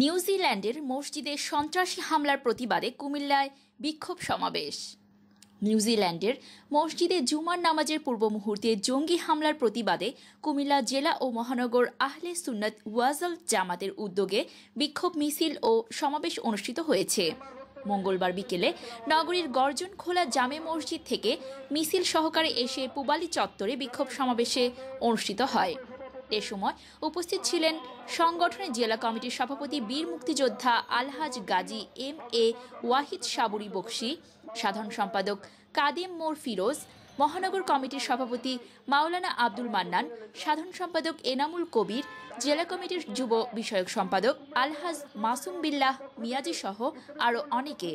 নিউজিল্যান্ডের মসজিদে সন্ত্রাসী হামলার প্রতিবাদে কুমিল্লায় বিক্ষোভ সমাবেশ নিউজিল্যান্ডের মসজিদে জুমার নামাজের পূর্ব মুহূর্তে জঙ্গি হামলার প্রতিবাদে কুমিল্লা জেলা ও মহানগর আহলে সুন্নত ওয়াজল জামাতের উদ্যোগে বিক্ষোভ মিছিল ও সমাবেশ অনুষ্ঠিত হয়েছে মঙ্গলবার বিকেলে নগরীর গর্জন খোলা জামে মসজিদ থেকে মিছিল সহকারে এসে পুবালি চত্বরে বিক্ষোভ সমাবেশে অনুষ্ঠিত হয় এ সময় উপস্থিত ছিলেন সংগঠনের জেলা কমিটির সভাপতি বীর মুক্তিযোদ্ধা আলহাজ গাজী এম এ ওয়াহিদ সাবুরি বক্সি সাধারণ সম্পাদক কাদিম মোর ফিরোজ মহানগর কমিটির সভাপতি মাওলানা আব্দুল মান্নান সাধারণ সম্পাদক এনামুল কবির জেলা কমিটির যুব বিষয়ক সম্পাদক আলহাজ মাসুম বিল্লাহ মিয়াজি সহ আরও অনেকে